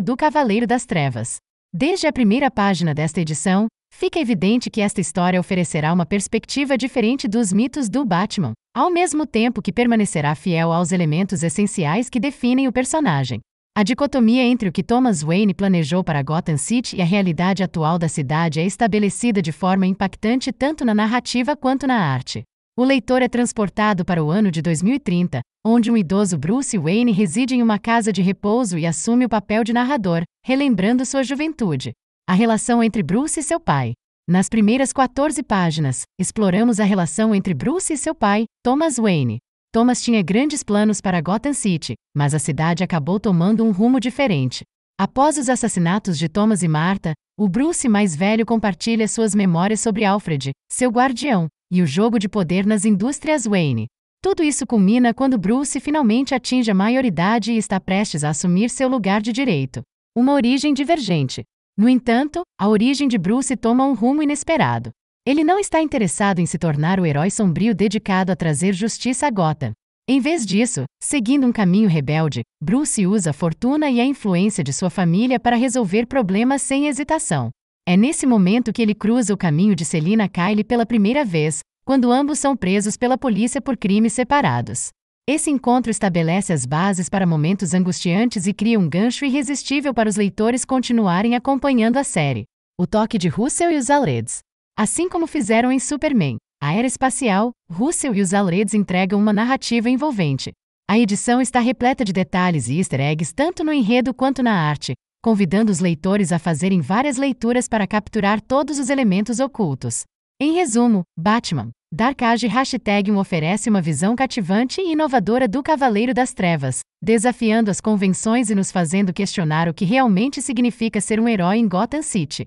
do Cavaleiro das Trevas. Desde a primeira página desta edição, fica evidente que esta história oferecerá uma perspectiva diferente dos mitos do Batman, ao mesmo tempo que permanecerá fiel aos elementos essenciais que definem o personagem. A dicotomia entre o que Thomas Wayne planejou para Gotham City e a realidade atual da cidade é estabelecida de forma impactante tanto na narrativa quanto na arte. O leitor é transportado para o ano de 2030, onde um idoso Bruce Wayne reside em uma casa de repouso e assume o papel de narrador, relembrando sua juventude. A relação entre Bruce e seu pai. Nas primeiras 14 páginas, exploramos a relação entre Bruce e seu pai, Thomas Wayne. Thomas tinha grandes planos para Gotham City, mas a cidade acabou tomando um rumo diferente. Após os assassinatos de Thomas e Martha, o Bruce mais velho compartilha suas memórias sobre Alfred, seu guardião, e o jogo de poder nas indústrias Wayne. Tudo isso culmina quando Bruce finalmente atinge a maioridade e está prestes a assumir seu lugar de direito. Uma origem divergente. No entanto, a origem de Bruce toma um rumo inesperado. Ele não está interessado em se tornar o herói sombrio dedicado a trazer justiça a Gotham. Em vez disso, seguindo um caminho rebelde, Bruce usa a fortuna e a influência de sua família para resolver problemas sem hesitação. É nesse momento que ele cruza o caminho de Selina Kyle pela primeira vez, quando ambos são presos pela polícia por crimes separados. Esse encontro estabelece as bases para momentos angustiantes e cria um gancho irresistível para os leitores continuarem acompanhando a série. O toque de Russell e os Aleds. Assim como fizeram em Superman, A Aeroespacial, Russell e os Aleds entregam uma narrativa envolvente. A edição está repleta de detalhes e easter eggs tanto no enredo quanto na arte, convidando os leitores a fazerem várias leituras para capturar todos os elementos ocultos. Em resumo, Batman, Dark Age Hashtag oferece uma visão cativante e inovadora do Cavaleiro das Trevas, desafiando as convenções e nos fazendo questionar o que realmente significa ser um herói em Gotham City.